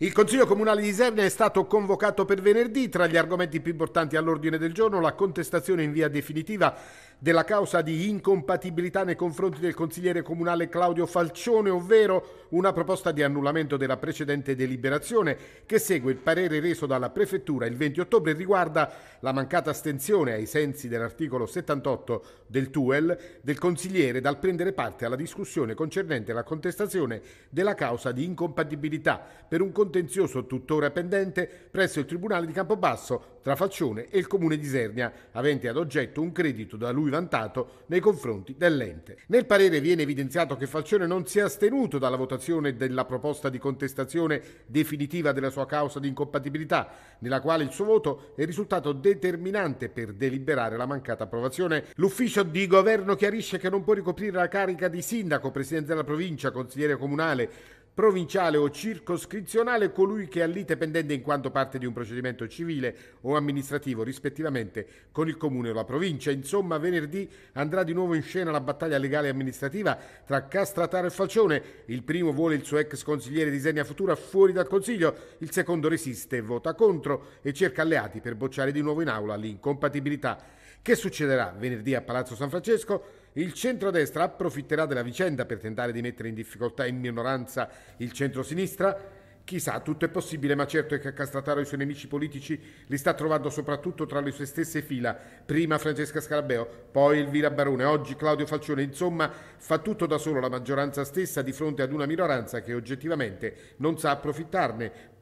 Il Consiglio Comunale di Isernia è stato convocato per venerdì. Tra gli argomenti più importanti all'ordine del giorno, la contestazione in via definitiva della causa di incompatibilità nei confronti del consigliere comunale Claudio Falcione, ovvero una proposta di annullamento della precedente deliberazione che segue il parere reso dalla Prefettura il 20 ottobre riguarda la mancata astensione ai sensi dell'articolo 78 del TUEL del consigliere dal prendere parte alla discussione concernente la contestazione della causa di incompatibilità per un consigliere contenzioso tuttora pendente presso il Tribunale di Campobasso tra Falcione e il Comune di Sernia, avente ad oggetto un credito da lui vantato nei confronti dell'ente. Nel parere viene evidenziato che Falcione non si è astenuto dalla votazione della proposta di contestazione definitiva della sua causa di incompatibilità, nella quale il suo voto è risultato determinante per deliberare la mancata approvazione. L'ufficio di governo chiarisce che non può ricoprire la carica di sindaco, presidente della provincia, consigliere comunale, provinciale o circoscrizionale colui che ha lite pendente in quanto parte di un procedimento civile o amministrativo, rispettivamente con il comune o la provincia. Insomma, venerdì andrà di nuovo in scena la battaglia legale e amministrativa tra Castrataro e Falcione. Il primo vuole il suo ex consigliere di Senia Futura fuori dal consiglio, il secondo resiste, vota contro e cerca alleati per bocciare di nuovo in aula l'incompatibilità che succederà venerdì a Palazzo San Francesco? Il centrodestra approfitterà della vicenda per tentare di mettere in difficoltà in minoranza il centrosinistra? Chissà, tutto è possibile, ma certo è che a Castrataro i suoi nemici politici li sta trovando soprattutto tra le sue stesse fila. Prima Francesca Scarabeo, poi Elvira Barone, oggi Claudio Falcione. Insomma, fa tutto da solo la maggioranza stessa di fronte ad una minoranza che oggettivamente non sa approfittarne,